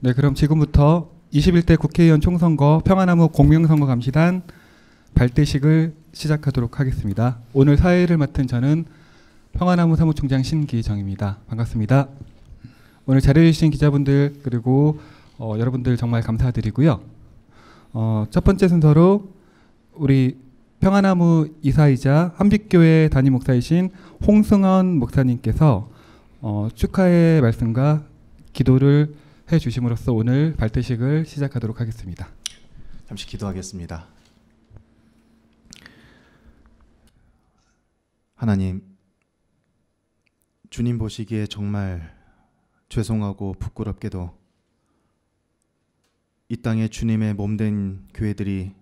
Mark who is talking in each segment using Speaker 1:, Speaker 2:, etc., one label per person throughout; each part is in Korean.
Speaker 1: 네, 그럼 지금부터 21대 국회의원 총선거 평안나무 공명선거 감시단 발대식을 시작하도록 하겠습니다. 오늘 사회를 맡은 저는 평안나무 사무총장 신기정입니다. 반갑습니다. 오늘 자리해주신 기자분들 그리고 어, 여러분들 정말 감사드리고요. 어, 첫 번째 순서로 우리 평안나무 이사이자 한빛교회 단임 목사이신 홍승헌 목사님께서 어, 축하의 말씀과 기도를 해 주심으로써 오늘 발대식을 시작하도록 하겠습니다.
Speaker 2: 잠시 기도하겠습니다. 하나님, 주님 보시기에 정말 죄송하고 부끄럽게도 이 땅에 주님의 몸된 교회들이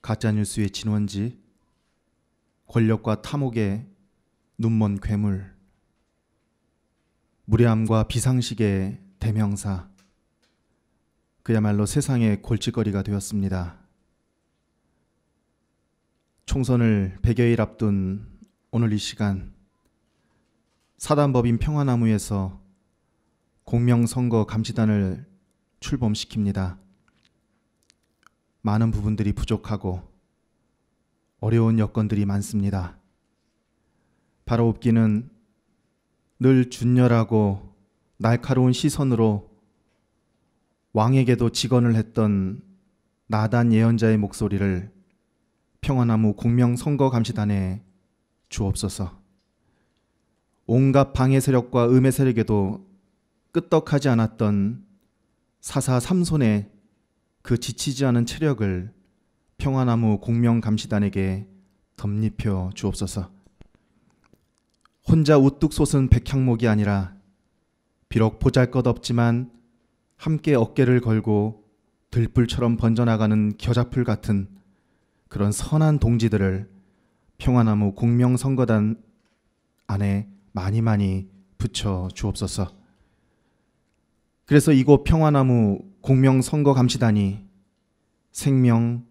Speaker 2: 가짜뉴스의 진원지, 권력과 탐욕의 눈먼 괴물, 무례함과 비상식의 대명사. 그야말로 세상의 골칫거리가 되었습니다. 총선을 100여일 앞둔 오늘 이 시간 사단법인 평화나무에서 공명선거 감시단을 출범시킵니다. 많은 부분들이 부족하고 어려운 여건들이 많습니다. 바로 웃기는늘 준열하고 날카로운 시선으로 왕에게도 직언을 했던 나단 예언자의 목소리를 평화나무 공명선거감시단에 주옵소서. 온갖 방해 세력과 음해 세력에도 끄떡하지 않았던 사사 삼손의 그 지치지 않은 체력을 평화나무 공명감시단에게 덧입혀 주옵소서. 혼자 우뚝 솟은 백향목이 아니라 비록 보잘것없지만 함께 어깨를 걸고 들풀처럼 번져나가는 겨자풀 같은 그런 선한 동지들을 평화나무 공명선거단 안에 많이 많이 붙여 주옵소서. 그래서 이곳 평화나무 공명선거감시단이 생명,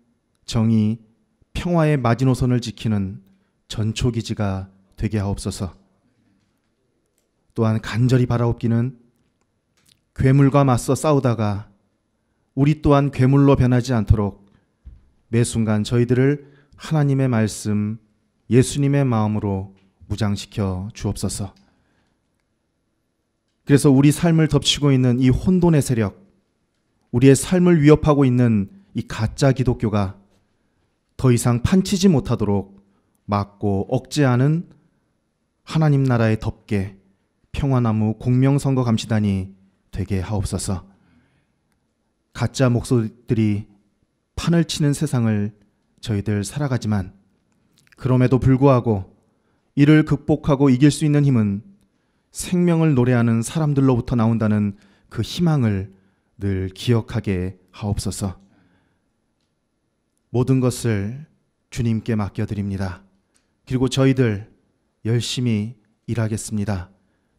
Speaker 2: 정의, 평화의 마지노선을 지키는 전초기지가 되게 하옵소서. 또한 간절히 바라옵기는 괴물과 맞서 싸우다가 우리 또한 괴물로 변하지 않도록 매 순간 저희들을 하나님의 말씀, 예수님의 마음으로 무장시켜 주옵소서. 그래서 우리 삶을 덮치고 있는 이 혼돈의 세력, 우리의 삶을 위협하고 있는 이 가짜 기독교가 더 이상 판치지 못하도록 막고 억제하는 하나님 나라의 덮개, 평화나무 공명선거 감시단이 되게 하옵소서. 가짜 목소리들이 판을 치는 세상을 저희들 살아가지만 그럼에도 불구하고 이를 극복하고 이길 수 있는 힘은 생명을 노래하는 사람들로부터 나온다는 그 희망을 늘 기억하게 하옵소서. 모든 것을 주님께 맡겨드립니다. 그리고 저희들 열심히 일하겠습니다.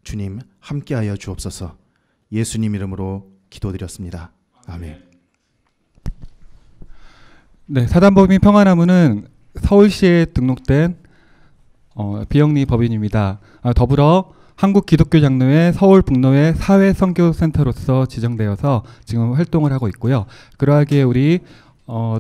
Speaker 2: 주님 함께하여 주옵소서. 예수님 이름으로 기도드렸습니다. 아멘.
Speaker 1: 네, 사단법인 평화나무는 서울시에 등록된 어, 비영리 법인입니다. 아, 더불어 한국기독교장로회 서울북로회 사회선교센터로서 지정되어서 지금 활동을 하고 있고요. 그러하기에 우리 어,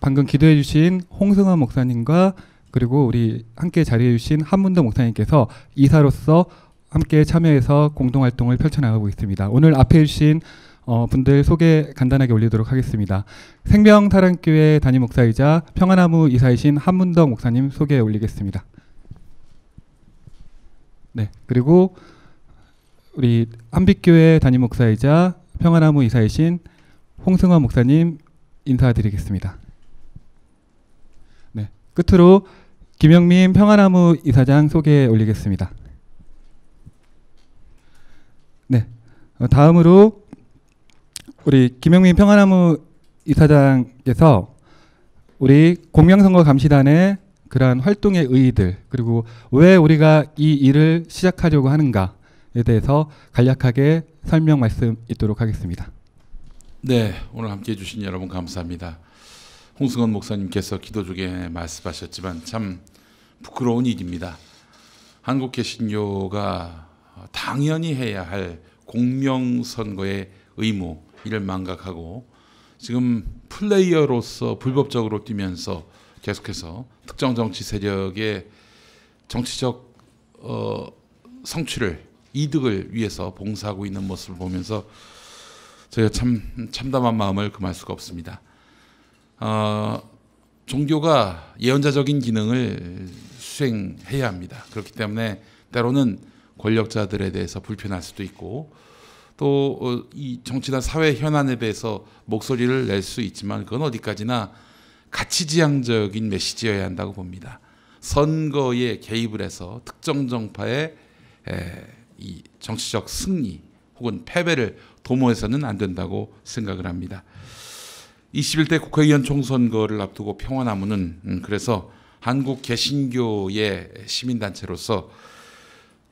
Speaker 1: 방금 기도해 주신 홍승환 목사님과 그리고 우리 함께 자리해 주신 한문도 목사님께서 이사로서 함께 참여해서 공동활동을 펼쳐나가고 있습니다. 오늘 앞에 주신 어, 분들 소개 간단하게 올리도록 하겠습니다. 생명사랑교회 담임 목사이자 평안나무 이사이신 한문덕 목사님 소개 올리겠습니다. 네, 그리고 우리 한빛교회 담임 목사이자 평안나무 이사이신 홍승원 목사님 인사드리겠습니다. 네, 끝으로 김영민 평안나무 이사장 소개 올리겠습니다. 어, 다음으로 우리 김영민 평화나무 이사장께서 우리 공명선거 감시단의 그러한 활동의 의의들 그리고 왜 우리가 이 일을 시작하려고 하는가에 대해서 간략하게 설명 말씀 있도록 하겠습니다.
Speaker 3: 네, 오늘 함께 해주신 여러분 감사합니다. 홍승원 목사님께서 기도 중에 말씀하셨지만 참 부끄러운 일입니다. 한국 개신교가 당연히 해야 할 공명선거의 의무 이를 망각하고 지금 플레이어로서 불법적으로 뛰면서 계속해서 특정 정치 세력의 정치적 어, 성취를 이득을 위해서 봉사하고 있는 모습을 보면서 저희가 참 참담한 마음을 금할 수가 없습니다. 어, 종교가 예언자적인 기능을 수행해야 합니다. 그렇기 때문에 때로는 권력자들에 대해서 불편할 수도 있고 또이 어, 정치나 사회 현안에 대해서 목소리를 낼 수 있지만 그건 어디까지나 가치지향적인 메시지여야 한다고 봅니다. 선거에 개입을 해서 특정 정파의 이 정치적 승리 혹은 패배를 도모해서는 안 된다고 생각을 합니다. 21대 국회의원 총선거를 앞두고 평화나무는 음, 그래서 한국 개신교의 시민단체로서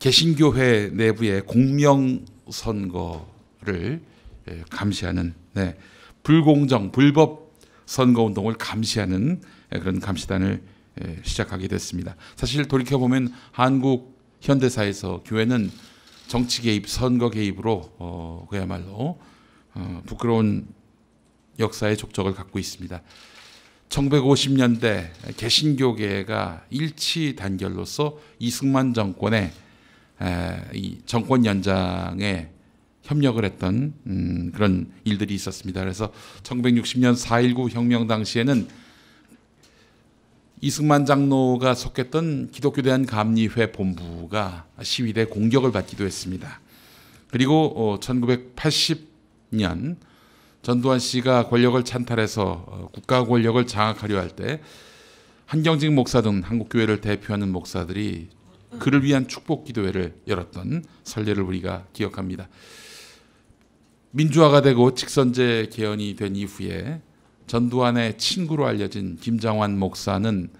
Speaker 3: 개신교회 내부의 공명 선거를 예, 감시하는 네, 불공정 불법 선거 운동을 감시하는 예, 그런 감시단을 예, 시작하게 됐습니다. 사실 돌이켜 보면 한국 현대사에서 교회는 정치 개입, 선거 개입으로 어, 그야말로 어, 부끄러운 역사의 족적을 갖고 있습니다. 1950년대 개신교계가 일치 단결로서 이승만 정권의 이 정권 연장에 협력을 했던 음 그런 일들이 있었습니다. 그래서 1960년 4.19 혁명 당시에는 이승만 장로가 속했던 기독교 대한 감리회 본부가 시위대 공격을 받기도 했습니다. 그리고 1980년 어, 전두환 씨가 권력을 찬탈해서 어, 국가 권력을 장악하려 할 때 한경직 목사 등 한국 교회를 대표하는 목사들이 그를 위한 축복 기도회를 열었던 선례를 우리가 기억합니다. 민주화가 되고 직선제 개헌이 된 이후에 전두환의 친구로 알려진 김장환 목사는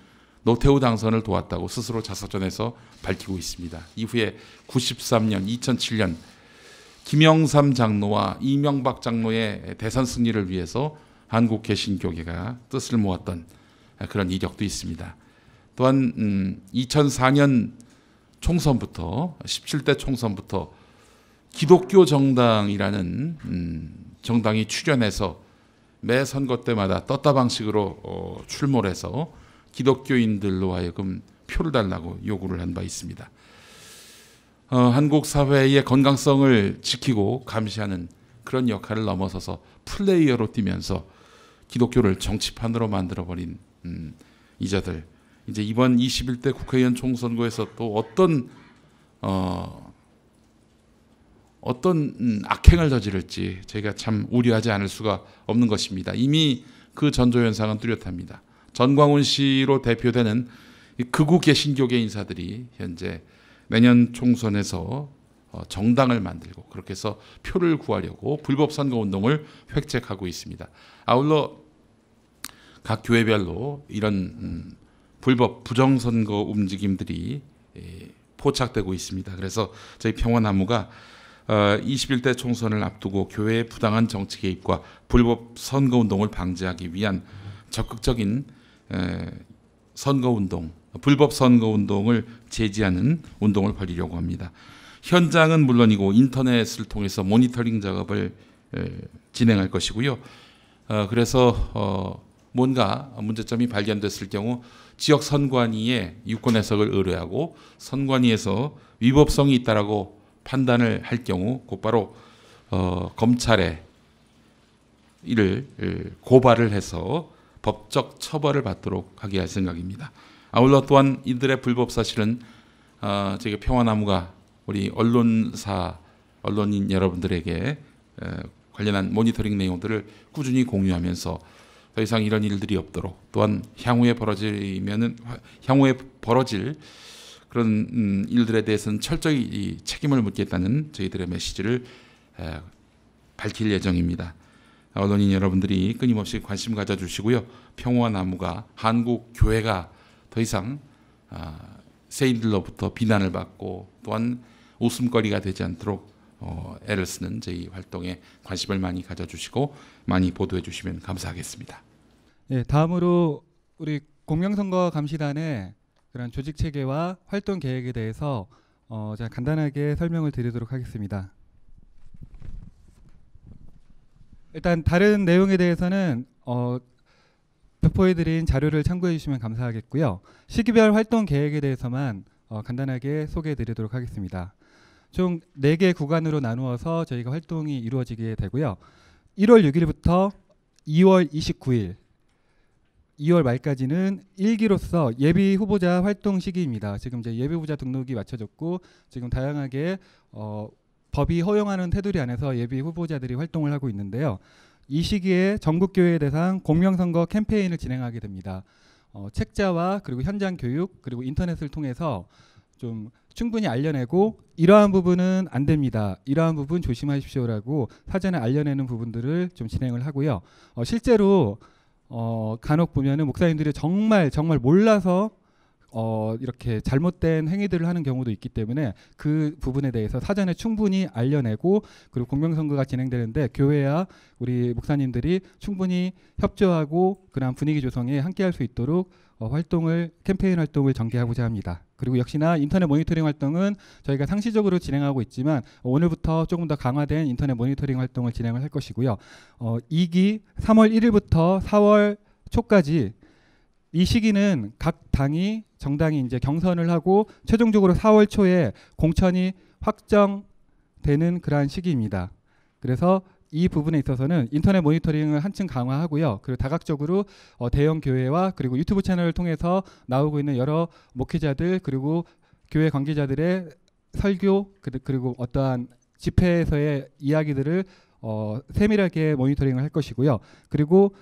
Speaker 3: 노태우 당선을 도왔다고 스스로 자서전에서 밝히고 있습니다. 이후에 93년, 2007년 김영삼 장로와 이명박 장로의 대선 승리를 위해서 한국 개신교계가 뜻을 모았던 그런 이력도 있습니다. 또한 2004년 음, 총선부터 17대 총선부터 기독교 정당이라는 음, 정당이 출연해서 매 선거 때마다 떴다방식으로 어, 출몰해서 기독교인들로 하여금 표를 달라고 요구를 한 바 있습니다. 어, 한국 사회의 건강성을 지키고 감시하는 그런 역할을 넘어서서 플레이어로 뛰면서 기독교를 정치판으로 만들어버린 음, 이자들 이제 이번 21대 국회의원 총선거에서 또 어떤 어 어떤 음, 악행을 저지를지 제가참 우려하지 않을 수가 없는 것입니다. 이미 그 전조 현상은 뚜렷합니다. 전광훈 씨로 대표되는 극우 개신교계 인사들이 현재 내년 총선에서 어, 정당을 만들고 그렇게 해서 표를 구하려고 불법 선거 운동을 획책하고 있습니다. 아울러 각 교회별로 이런 음, 불법 부정선거 움직임들이 예, 포착되고 있습니다. 그래서 저희 평화나무가 21대 어, 총선을 앞두고 교회의 부당한 정치 개입과 불법 선거 운동을 방지하기 위한 적극적인 선거 운동, 불법 선거 운동을 제지하는 운동을 벌이려고 합니다. 현장은 물론이고 인터넷을 통해서 모니터링 작업을 진행할 것이고요. 어, 그래서 어, 뭔가 문제점이 발견됐을 경우 지역 선관위에 유권 해석을 의뢰하고 선관위에서 위법성이 있다라고 판단을 할 경우 곧바로 어, 검찰에 이를 고발을 해서 법적 처벌을 받도록 하게 할 생각입니다. 아울러 또한 이들의 불법 사실은 어, 아, 저희 평화나무가 우리 언론사 언론인 여러분들에게 관련한 모니터링 내용들을 꾸준히 공유하면서 더 이상 이런 일들이 없도록 또한 향후에 벌어지면은 향후에 벌어질 그런 음, 일들에 대해서는 철저히 책임을 묻겠다는 저희들의 메시지를 밝힐 예정입니다. 언론인 여러분들이 끊임없이 관심 가져주시고요. 평화 나무가 한국 교회가 더 이상 아, 세인들로부터 비난을 받고 또한 웃음거리가 되지 않도록 어, 애를 쓰는 저희 활동에 관심을 많이 가져주시고 많이 보도해 주시면 감사하겠습니다.
Speaker 1: 예, 다음으로 우리 공명선거 감시단의 그런 조직 체계와 활동 계획에 대해서 어, 제가 간단하게 설명을 드리도록 하겠습니다. 일단 다른 내용에 대해서는 어, 배포해드린 자료를 참고해 주시면 감사하겠고요. 시기별 활동 계획에 대해서만 어, 간단하게 소개해 드리도록 하겠습니다. 총 4개 구간으로 나누어서 저희가 활동이 이루어지게 되고요. 1월 6일부터 2월 29일 2월 말까지는 일기로서 예비 후보자 활동 시기입니다. 지금 이제 예비 후보자 등록이 마쳐졌고 지금 다양하게 어, 법이 허용하는 테두리 안에서 예비 후보자들이 활동을 하고 있는데요. 이 시기에 전국교회 대상 공명선거 캠페인을 진행하게 됩니다. 어, 책자와 그리고 현장 교육 그리고 인터넷을 통해서 좀 충분히 알려내고 이러한 부분은 안 됩니다. 이러한 부분 조심하십시오라고 사전에 알려내는 부분들을 좀 진행을 하고요. 어, 실제로 어, 간혹 보면은 목사님들이 정말 정말 몰라서 어, 이렇게 잘못된 행위들을 하는 경우도 있기 때문에 그 부분에 대해서 사전에 충분히 알려내고 그리고 공명선거가 진행되는데 교회와 우리 목사님들이 충분히 협조하고 그런 분위기 조성에 함께할 수 있도록 어, 활동을 캠페인 활동을 전개하고자 합니다. 그리고 역시나 인터넷 모니터링 활동은 저희가 상시적으로 진행하고 있지만 오늘부터 조금 더 강화된 인터넷 모니터링 활동을 진행을 할 것이고요. 어, 2기 3월 1일부터 4월 초까지 이 시기는 각 당이 정당이 이제 경선을 하고 최종적으로 4월 초에 공천이 확정되는 그러한 시기입니다. 그래서 이 부분에 있어서는 인터넷 모니터링을 한층 강화하고요. 그리고 다각적으로 어, 대형 교회와 그리고 유튜브 채널을 통해서 나오고 있는 여러 목회자들 그리고 교회 관계자들의 설교 그리고 어떠한 집회에서의 이야기들을 어, 세밀하게 모니터링을 할 것이고요. 그리고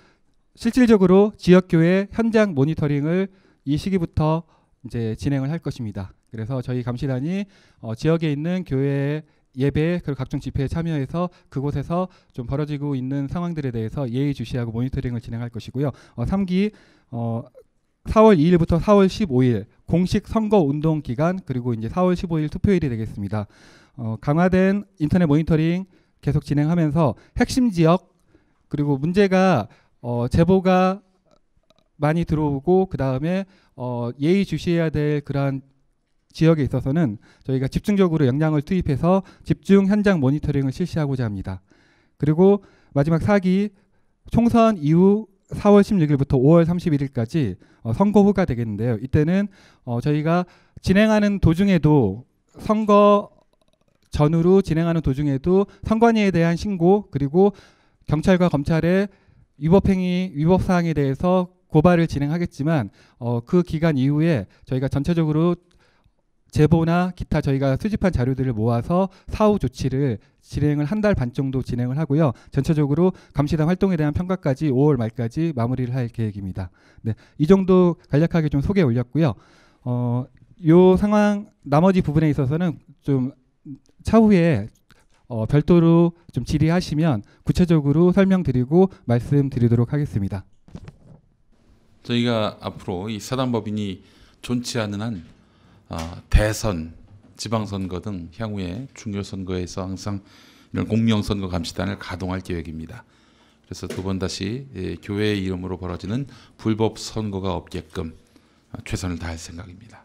Speaker 1: 실질적으로 지역교회 현장 모니터링을 이 시기부터 이제 진행을 할 것입니다. 그래서 저희 감시단이 어, 지역에 있는 교회의 예배 그리고 각종 집회에 참여해서 그곳에서 좀 벌어지고 있는 상황들에 대해서 예의주시하고 모니터링을 진행할 것이고요. 어, 3기 어, 4월 2일부터 4월 15일 공식 선거 운동 기간 그리고 이제 4월 15일 투표일이 되겠습니다. 어, 강화된 인터넷 모니터링 계속 진행하면서 핵심 지역 그리고 문제가 어, 제보가 많이 들어오고 그 다음에 어, 예의 주시해야 될 그러한 지역에 있어서는 저희가 집중적으로 역량을 투입해서 집중 현장 모니터링을 실시하고자 합니다. 그리고 마지막 사기 총선 이후 4월 16일부터 5월 31일까지 어, 선거 후가 되겠는데요. 이때는 어, 저희가 진행하는 도중에도 선거 전후로 진행하는 도중에도 선관위에 대한 신고 그리고 경찰과 검찰의 위법행위 위법 사항에 대해서 고발을 진행하겠지만 어, 그 기간 이후에 저희가 전체적으로 제보나 기타 저희가 수집한 자료들을 모아서 사후 조치를 진행을 한 달 반 정도 진행을 하고요. 전체적으로 감시단 활동에 대한 평가까지 5월 말까지 마무리를 할 계획입니다. 네, 이 정도 간략하게 좀 소개 올렸고요. 어, 요 상황 나머지 부분에 있어서는 좀 차후에 어, 별도로 좀 질의하시면 구체적으로 설명드리고 말씀드리도록 하겠습니다.
Speaker 3: 저희가 앞으로 이 사단법인이 존치하는 한 어, 대선, 지방선거 등 향후에 중요 선거에서 항상 이런 공명선거 감시단을 가동할 계획입니다. 그래서 두 번 다시 예, 교회의 이름으로 벌어지는 불법 선거가 없게끔 최선을 다할 생각입니다.